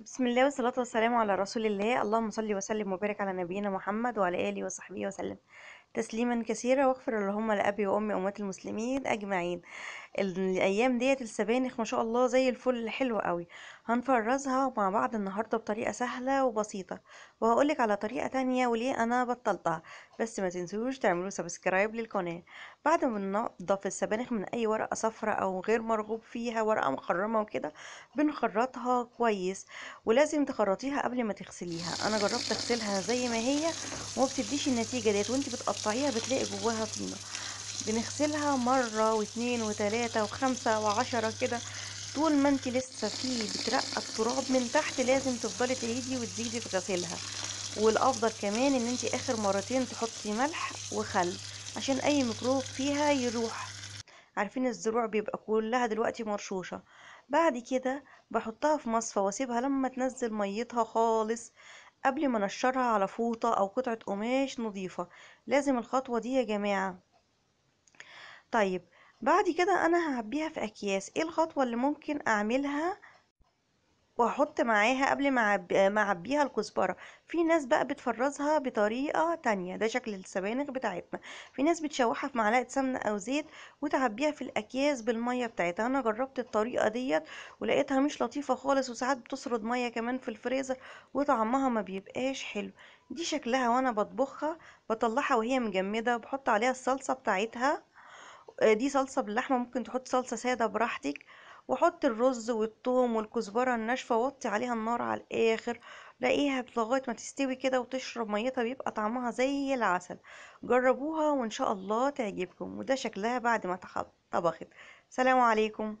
بسم الله والصلاة والسلام على رسول الله اللهم صل وسلم وبارك على نبينا محمد وعلى آله وصحبه وسلم تسليما كثيرا واغفر اللهم لأبي وأمي وأمات المسلمين أجمعين الايام ديت السبانخ ما شاء الله زي الفل حلوه قوي هنفرزها مع بعض النهارده بطريقه سهله وبسيطه وهقولك على طريقه تانية وليه انا بطلتها بس ما تنسوش تعملوا سبسكرايب للقناه بعد ما ننضف السبانخ من اي ورقه صفراء او غير مرغوب فيها ورقه مخرمه وكده بنخرطها كويس ولازم تخرطيها قبل ما تغسليها انا جربت اغسلها زي ما هي وما بتديش النتيجه ديت وانت بتقطعيها بتلاقي جواها طينه بنغسلها مرة واتنين وتلاتة وخمسة وعشرة كده طول ما انت لسه فيه بترقى التراب من تحت لازم تفضلي تعيدي وتزيدي في غسيلها والافضل كمان ان انت اخر مرتين تحطي ملح وخل عشان اي ميكروب فيها يروح عارفين الزروع بيبقى كلها دلوقتي مرشوشة بعد كده بحطها في مصفى واسيبها لما تنزل ميتها خالص قبل ما نشرها على فوطة او قطعة قماش نظيفة لازم الخطوة دي يا جماعة طيب بعد كده انا هعبيها في اكياس ايه الخطوة اللي ممكن اعملها واحط معاها قبل ما اعبيها الكزبرة في ناس بقى بتفرزها بطريقة تانية ده شكل السبانخ بتاعتنا في ناس بتشوحها في معلقة سمنة او زيت وتعبيها في الاكياس بالمية بتاعتها انا جربت الطريقة ديت ولقيتها مش لطيفة خالص وساعات بتسرد مية كمان في الفريزر وطعمها ما بيبقاش حلو دي شكلها وانا بطبخها بطلعها وهي مجمدة بحط عليها الصلصة بتاعتها آه، دي صلصة باللحمة ممكن تحط صلصة سادة براحتك وحط الرز والثوم والكزبرة الناشفة وطي عليها النار على الآخر لاقيها لغاية ما تستوي كده وتشرب ميتها بيبقى طعمها زي العسل جربوها وإن شاء الله تعجبكم وده شكلها بعد ما طبخت سلام عليكم